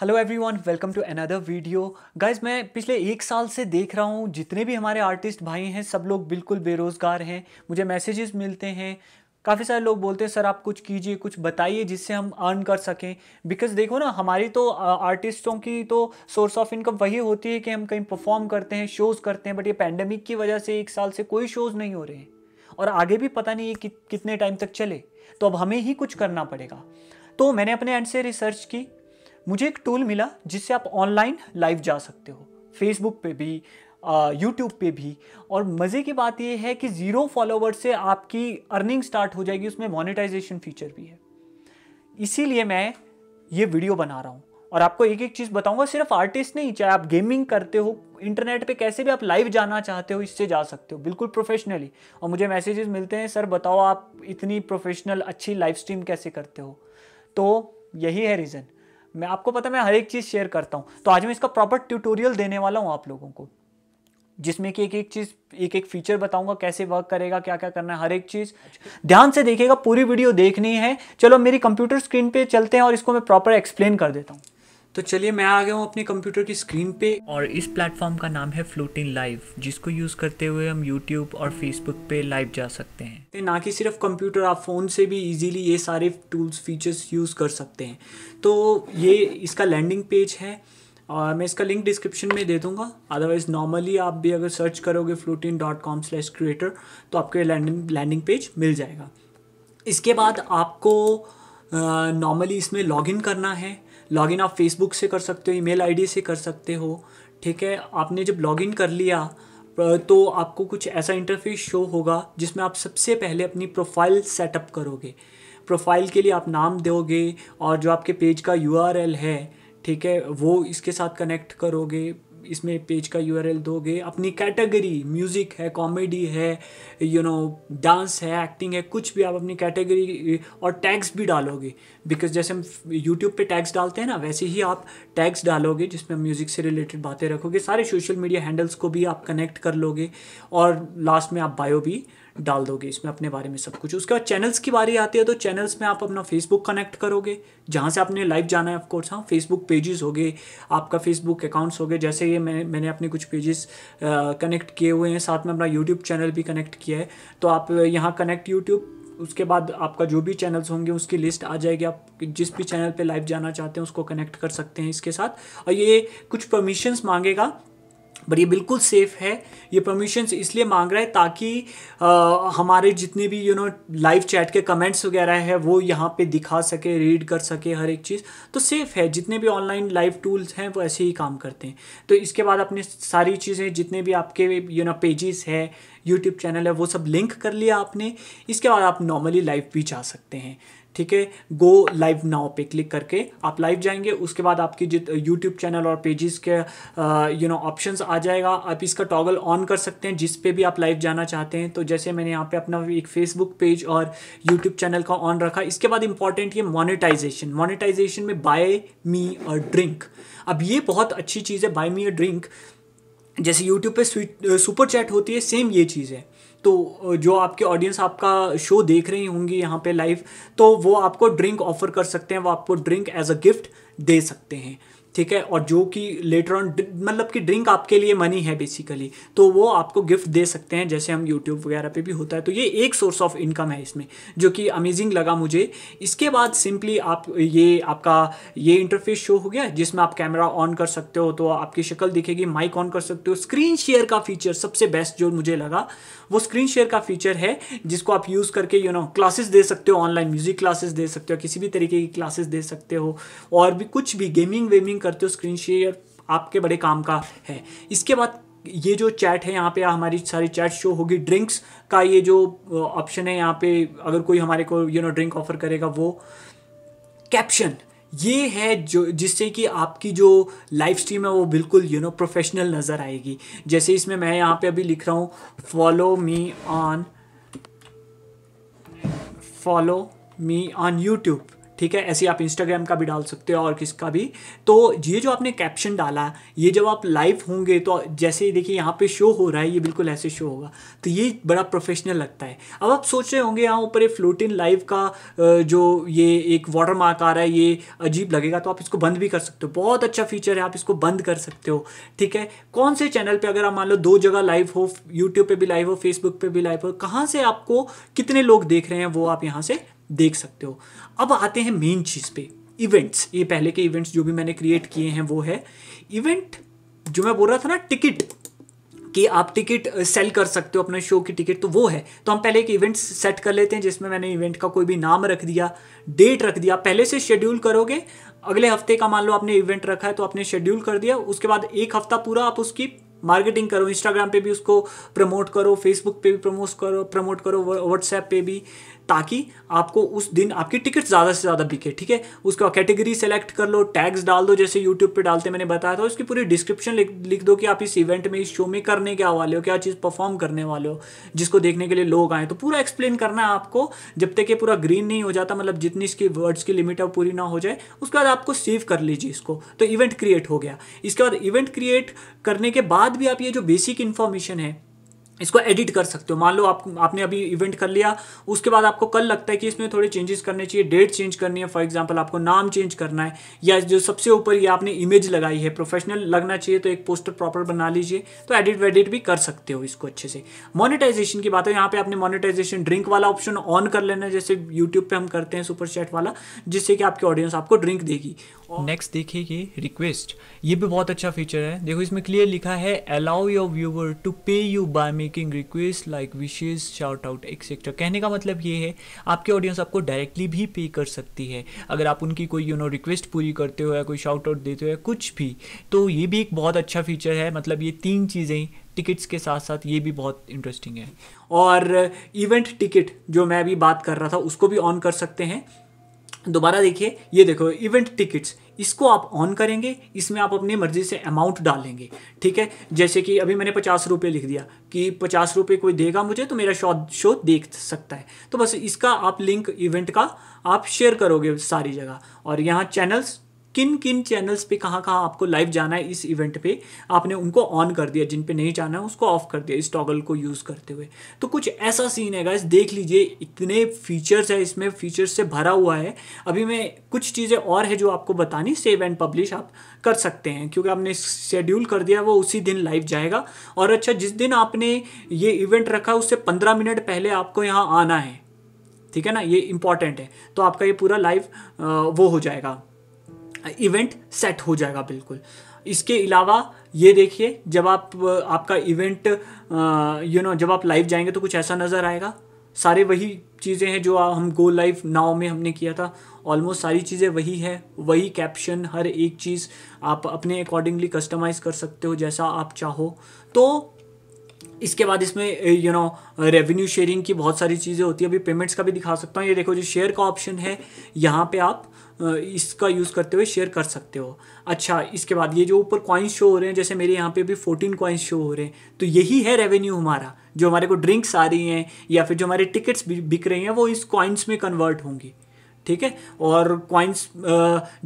hello everyone welcome to another video guys मैं पिछले एक साल से देख रहा हूँ जितने भी हमारे आर्टिस्ट भाई हैं सब लोग बिल्कुल बेरोज़गार हैं मुझे मैसेजेस मिलते हैं काफ़ी सारे लोग बोलते हैं सर आप कुछ कीजिए कुछ बताइए जिससे हम अर्न कर सकें बिकॉज देखो ना हमारी तो आर्टिस्टों की तो सोर्स ऑफ इनकम वही होती है कि हम कहीं परफॉर्म करते हैं शोज़ करते हैं बट ये पैंडमिक की वजह से एक साल से कोई शोज़ नहीं हो रहे हैं और आगे भी पता नहीं ये कि, कितने टाइम तक चले तो अब हमें ही कुछ करना पड़ेगा तो मैंने अपने एंड से रिसर्च की मुझे एक टूल मिला जिससे आप ऑनलाइन लाइव जा सकते हो फेसबुक पे भी यूट्यूब पे भी और मज़े की बात यह है कि ज़ीरो फॉलोवर से आपकी अर्निंग स्टार्ट हो जाएगी उसमें मोनेटाइजेशन फीचर भी है इसीलिए मैं ये वीडियो बना रहा हूँ और आपको एक एक चीज़ बताऊंगा सिर्फ आर्टिस्ट नहीं चाहे आप गेमिंग करते हो इंटरनेट पे कैसे भी आप लाइव जाना चाहते हो इससे जा सकते हो बिल्कुल प्रोफेशनली और मुझे मैसेजेस मिलते हैं सर बताओ आप इतनी प्रोफेशनल अच्छी लाइव स्ट्रीम कैसे करते हो तो यही है रीज़न मैं आपको पता मैं हर एक चीज़ शेयर करता हूँ तो आज मैं इसका प्रॉपर ट्यूटोरियल देने वाला हूँ आप लोगों को जिसमें कि एक एक चीज़ एक एक फीचर बताऊंगा कैसे वर्क करेगा क्या क्या करना है हर एक चीज़ ध्यान से देखिएगा पूरी वीडियो देखनी है चलो मेरी कंप्यूटर स्क्रीन पे चलते हैं और इसको मैं प्रॉपर एक्सप्लेन कर देता हूँ तो चलिए मैं आ गया हूँ अपने कंप्यूटर की स्क्रीन पे और इस प्लेटफॉर्म का नाम है फ्लोटिंग लाइव जिसको यूज़ करते हुए हम यूट्यूब और फेसबुक पे लाइव जा सकते हैं तो ना कि सिर्फ कंप्यूटर आप फ़ोन से भी इजीली ये सारे टूल्स फीचर्स यूज़ कर सकते हैं तो ये इसका लैंडिंग पेज है और मैं इसका लिंक डिस्क्रिप्शन में दे दूंगा अदरवाइज नॉर्मली आप भी अगर सर्च करोगे Floatin dot com slash creator तो आपको लैंडिंग लैंडिंग पेज मिल जाएगा इसके बाद आपको नॉर्मली इसमें लॉगिन करना है लॉगिन आप फेसबुक से कर सकते हो ईमेल आईडी से कर सकते हो ठीक है आपने जब लॉगिन कर लिया तो आपको कुछ ऐसा इंटरफेस शो होगा जिसमें आप सबसे पहले अपनी प्रोफाइल सेटअप करोगे प्रोफाइल के लिए आप नाम दोगे और जो आपके पेज का यू है ठीक है वो इसके साथ कनेक्ट करोगे इसमें पेज का यू दोगे अपनी कैटेगरी म्यूज़िक है कॉमेडी है यू नो डांस है एक्टिंग है कुछ भी आप अपनी कैटेगरी और टैग्स भी डालोगे बिकॉज जैसे हम यूट्यूब पे टैग्स डालते हैं ना वैसे ही आप टैग्स डालोगे जिसमें म्यूज़िक से रिलेटेड बातें रखोगे सारे सोशल मीडिया हैंडल्स को भी आप कनेक्ट कर लोगे और लास्ट में आप बायो भी डाल दोगे इसमें अपने बारे में सब कुछ उसके बाद चैनल्स की बारी आती है तो चैनल्स में आप अपना फेसबुक कनेक्ट करोगे जहाँ से आपने लाइव जाना है ऑफकोर्स हाँ फेसबुक पेजेस हो गए आपका फेसबुक अकाउंट्स हो गए जैसे ये मैं मैंने अपने कुछ पेजेस कनेक्ट किए हुए हैं साथ में अपना यूट्यूब चैनल भी कनेक्ट किया है तो आप यहाँ कनेक्ट यूट्यूब उसके बाद आपका जो भी चैनल्स होंगे उसकी लिस्ट आ जाएगी आप जिस भी चैनल पे लाइव जाना चाहते हैं उसको कनेक्ट कर सकते हैं इसके साथ और ये कुछ परमिशंस मांगेगा बट ये बिल्कुल सेफ़ है ये परमिशन इसलिए मांग रहा है ताकि आ, हमारे जितने भी यू नो लाइव चैट के कमेंट्स वगैरह है वो यहाँ पे दिखा सके रीड कर सके हर एक चीज़ तो सेफ़ है जितने भी ऑनलाइन लाइव टूल्स हैं वो ऐसे ही काम करते हैं तो इसके बाद आपने सारी चीज़ें जितने भी आपके यू नो पेजेस है यूट्यूब चैनल है वो सब लिंक कर लिया आपने इसके बाद आप नॉर्मली लाइव भी जा सकते हैं ठीक है गो लाइव नाउ पे क्लिक करके आप लाइव जाएंगे उसके बाद आपकी जित यूट्यूब चैनल और पेजेस के यू नो ऑप्शन आ जाएगा आप इसका टॉगल ऑन कर सकते हैं जिस पे भी आप लाइव जाना चाहते हैं तो जैसे मैंने यहाँ पे अपना एक फेसबुक पेज और यूट्यूब चैनल का ऑन रखा इसके बाद इंपॉर्टेंट ये मोनिटाइजेशन मोनिटाइजेशन में बाय मी अ ड्रिंक अब ये बहुत अच्छी चीज़ है बाय मी अ ड्रिंक जैसे यूट्यूब पे सुपर चैट होती है सेम ये चीज़ है तो जो आपके ऑडियंस आपका शो देख रही होंगी यहाँ पे लाइव तो वो आपको ड्रिंक ऑफर कर सकते हैं वो आपको ड्रिंक एज अ गिफ्ट दे सकते हैं ठीक है और जो कि लेटर ऑन मतलब कि ड्रिंक आपके लिए मनी है बेसिकली तो वो आपको गिफ्ट दे सकते हैं जैसे हम यूट्यूब वगैरह पे भी होता है तो ये एक सोर्स ऑफ इनकम है इसमें जो कि अमेजिंग लगा मुझे इसके बाद सिंपली आप ये आपका ये इंटरफेस शो हो गया जिसमें आप कैमरा ऑन कर सकते हो तो आपकी शक्ल दिखेगी माइक ऑन कर सकते हो स्क्रीन शेयर का फीचर सबसे बेस्ट जो मुझे लगा वो स्क्रीन शेयर का फीचर है जिसको आप यूज़ करके यू नो क्लासेस दे सकते हो ऑनलाइन म्यूजिक क्लासेस दे सकते हो किसी भी तरीके की क्लासेस दे सकते हो और भी कुछ भी गेमिंग वेमिंग करते हो स्क्रीन शेयर आपके बड़े काम का है इसके बाद ये जो चैट है यहाँ पे हमारी सारी चैट शो होगी ड्रिंक्स का ये जो ऑप्शन है यहाँ पे अगर कोई हमारे को यू नो ड्रिंक ऑफर करेगा वो कैप्शन ये है जो जिससे कि आपकी जो लाइव स्ट्रीम है वो बिल्कुल यू नो प्रोफेशनल नज़र आएगी जैसे इसमें मैं यहाँ पे अभी लिख रहा हूँ follow me on follow me on YouTube ठीक है ऐसे आप इंस्टाग्राम का भी डाल सकते हो और किसका भी तो ये जो आपने कैप्शन डाला ये जब आप लाइव होंगे तो जैसे देखिए यहाँ पे शो हो रहा है ये बिल्कुल ऐसे शो होगा तो ये बड़ा प्रोफेशनल लगता है अब आप सोच रहे होंगे यहाँ ऊपर ये फ्लोटिन लाइव का जो ये एक वाटर मार्क आ रहा है ये अजीब लगेगा तो आप इसको बंद भी कर सकते हो बहुत अच्छा फीचर है आप इसको बंद कर सकते हो ठीक है कौन से चैनल पर अगर आप मान लो दो जगह लाइव हो यूट्यूब पर भी लाइव हो फेसबुक पर भी लाइव हो कहाँ से आपको कितने लोग देख रहे हैं वो आप यहाँ से देख सकते हो अब आते हैं मेन चीज़ पे इवेंट्स ये पहले के इवेंट्स जो भी मैंने क्रिएट किए हैं वो है इवेंट जो मैं बोल रहा था ना टिकट कि आप टिकट सेल कर सकते हो अपने शो की टिकट तो वो है तो हम पहले एक इवेंट सेट कर लेते हैं जिसमें मैंने इवेंट का कोई भी नाम रख दिया डेट रख दिया पहले से शेड्यूल करोगे अगले हफ्ते का मान लो आपने इवेंट रखा है तो आपने शेड्यूल कर दिया उसके बाद एक हफ्ता पूरा आप उसकी मार्केटिंग करो इंस्टाग्राम पे भी उसको प्रमोट करो फेसबुक पे भी प्रमोट करो प्रमोट करो व्हाट्सएप पे भी ताकि आपको उस दिन आपकी टिकट ज़्यादा से ज़्यादा बिके ठीक है उसका कैटेगरी सेलेक्ट कर लो टैग्स डाल दो जैसे यूट्यूब पर डालते मैंने बताया था उसकी पूरी डिस्क्रिप्शन लिख दो कि आप इस इवेंट में इस शो में करने क्या वाले हो क्या चीज़ परफॉर्म करने वाले हो जिसको देखने के लिए लोग आए तो पूरा एक्सप्लेन करना है आपको जब तक ये पूरा ग्रीन नहीं हो जाता मतलब जितनी इसकी वर्ड्स की लिमिट है पूरी ना हो जाए उसके बाद आपको सेव कर लीजिए इसको तो इवेंट क्रिएट हो गया इसके बाद इवेंट क्रिएट करने के बाद भी आप ये जो बेसिक इन्फॉर्मेशन है इसको एडिट कर सकते हो मान लो आप आपने अभी इवेंट कर लिया उसके बाद आपको कल लगता है कि इसमें थोड़े चेंजेस करने चाहिए डेट चेंज करनी है फॉर एग्जांपल आपको नाम चेंज करना है या जो सबसे ऊपर ये आपने इमेज लगाई है प्रोफेशनल लगना चाहिए तो एक पोस्टर प्रॉपर बना लीजिए तो एडिट वेडिट भी कर सकते हो इसको अच्छे से मोनिटाइजेशन की बात है यहाँ पे आपने मोनिटाइजेशन ड्रिंक वाला ऑप्शन ऑन कर लेना है जैसे यूट्यूब पर हम करते हैं सुपर चैट वाला जिससे कि आपकी ऑडियंस आपको ड्रिंक देगी नेक्स्ट देखिए ये रिक्वेस्ट ये भी बहुत अच्छा फीचर है देखो इसमें क्लियर लिखा है allow your viewer to pay you buy me making request like wishes shout out etcetera कहने का मतलब ये है आपके ऑडियंस आपको डायरेक्टली भी पे कर सकती है अगर आप उनकी कोई यू नो रिक्वेस्ट पूरी करते हो या कोई शाउट आउट देते हो या कुछ भी तो ये भी एक बहुत अच्छा फीचर है मतलब ये तीन चीज़ें टिकट्स के साथ साथ ये भी बहुत इंटरेस्टिंग है और इवेंट टिकट जो मैं अभी बात कर रहा था उसको भी ऑन कर सकते हैं दोबारा देखिए ये देखो इवेंट टिकट्स इसको आप ऑन करेंगे इसमें आप अपनी मर्ज़ी से अमाउंट डालेंगे ठीक है जैसे कि अभी मैंने पचास रुपये लिख दिया कि पचास रुपये कोई देगा मुझे तो मेरा शो शो देख सकता है तो बस इसका आप लिंक इवेंट का आप शेयर करोगे सारी जगह और यहाँ चैनल्स किन किन चैनल्स पे कहाँ कहाँ आपको लाइव जाना है इस इवेंट पे आपने उनको ऑन कर दिया जिन पे नहीं जाना है उसको ऑफ कर दिया इस टॉगल को यूज़ करते हुए तो कुछ ऐसा सीन है गाइस देख लीजिए इतने फीचर्स है इसमें फीचर्स से भरा हुआ है अभी मैं कुछ चीज़ें और है जो आपको बतानी सेव एंड पब्लिश आप कर सकते हैं क्योंकि आपने शेड्यूल कर दिया वो उसी दिन लाइव जाएगा और अच्छा जिस दिन आपने ये इवेंट रखा उससे पंद्रह मिनट पहले आपको यहाँ आना है ठीक है ना ये इम्पॉर्टेंट है तो आपका ये पूरा लाइव वो हो जाएगा इवेंट सेट हो जाएगा बिल्कुल इसके अलावा ये देखिए जब आप आपका इवेंट यू नो जब आप लाइव जाएंगे तो कुछ ऐसा नज़र आएगा सारे वही चीज़ें हैं जो हम गो लाइव नाव में हमने किया था ऑलमोस्ट सारी चीज़ें वही है वही कैप्शन हर एक चीज़ आप अपने अकॉर्डिंगली कस्टमाइज़ कर सकते हो जैसा आप चाहो तो इसके बाद इसमें यू नो रेवेन्यू शेयरिंग की बहुत सारी चीज़ें होती है अभी पेमेंट्स का भी दिखा सकता हूँ ये देखो जो शेयर का ऑप्शन है यहाँ पे आप इसका यूज़ करते हुए शेयर कर सकते हो अच्छा इसके बाद ये जो ऊपर कॉइन्स शो हो रहे हैं जैसे मेरे यहाँ पे भी फोर्टीन कॉइन्स शो हो रहे हैं तो यही है रेवेन्यू हमारा जो हमारे को ड्रिंक्स आ रही हैं या फिर जो हमारे टिकट्स बिक रही हैं वो इस कॉइन्स में कन्वर्ट होंगी ठीक है और कॉइन्स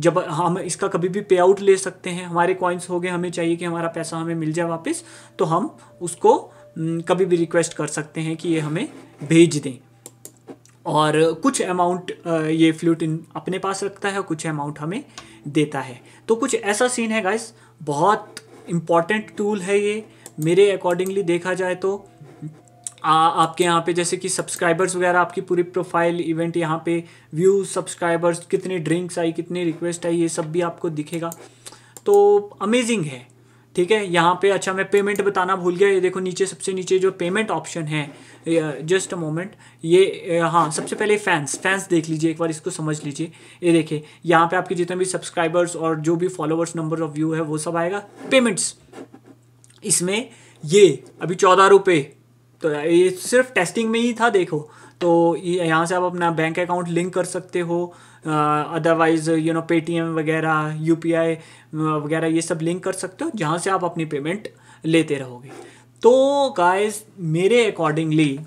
जब हम इसका कभी भी पे आउट ले सकते हैं हमारे कॉइन्स हो गए हमें चाहिए कि हमारा पैसा हमें मिल जाए वापस तो हम उसको कभी भी रिक्वेस्ट कर सकते हैं कि ये हमें भेज दें और कुछ अमाउंट ये फ्लूट इन अपने पास रखता है और कुछ अमाउंट हमें देता है तो कुछ ऐसा सीन है गाइस बहुत इम्पॉर्टेंट टूल है ये मेरे अकॉर्डिंगली देखा जाए तो आ, आपके यहाँ पे जैसे कि सब्सक्राइबर्स वगैरह आपकी पूरी प्रोफाइल इवेंट यहाँ पे व्यू सब्सक्राइबर्स कितने ड्रिंक्स आई कितनी रिक्वेस्ट आई ये सब भी आपको दिखेगा तो अमेजिंग है ठीक है यहाँ पे अच्छा मैं पेमेंट बताना भूल गया ये देखो नीचे सबसे नीचे जो पेमेंट ऑप्शन है जस्ट अ मोमेंट ये हाँ सबसे पहले फैंस फैंस देख लीजिए एक बार इसको समझ लीजिए ये देखिए यहाँ पे आपके जितने भी सब्सक्राइबर्स और जो भी फॉलोअर्स नंबर ऑफ व्यू है वो सब आएगा पेमेंट्स इसमें ये अभी चौदह रुपये तो ये सिर्फ टेस्टिंग में ही था देखो तो यहाँ से आप अपना बैंक अकाउंट लिंक कर सकते हो अदरवाइज़ यू नो पेटीएम वगैरह यू वगैरह ये सब लिंक कर सकते हो जहाँ से आप अपनी पेमेंट लेते रहोगे तो गाइस मेरे अकॉर्डिंगली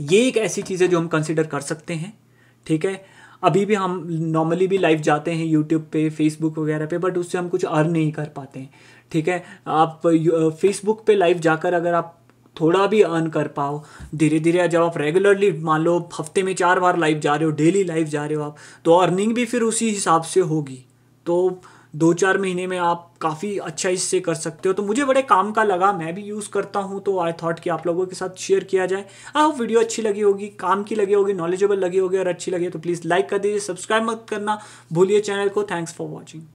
ये एक ऐसी चीज़ है जो हम कंसिडर कर सकते हैं ठीक है अभी भी हम नॉर्मली भी लाइव जाते हैं यूट्यूब पे फेसबुक वगैरह पे बट उससे हम कुछ अर्न नहीं कर पाते हैं ठीक है आप फेसबुक पे लाइव जाकर अगर आप थोड़ा भी अर्न कर पाओ धीरे धीरे जब आप रेगुलरली मान लो हफ्ते में चार बार लाइव जा रहे हो डेली लाइव जा रहे हो आप तो अर्निंग भी फिर उसी हिसाब से होगी तो दो चार महीने में आप काफ़ी अच्छा इससे कर सकते हो तो मुझे बड़े काम का लगा मैं भी यूज़ करता हूँ तो आई थॉट कि आप लोगों के साथ शेयर किया जाए आप हाँ, वीडियो अच्छी लगी होगी काम की लगी होगी नॉलेजेबल लगी होगी और अच्छी लगी तो प्लीज़ लाइक कर दीजिए सब्सक्राइब मत करना भूलिए चैनल को थैंक्स फॉर वॉचिंग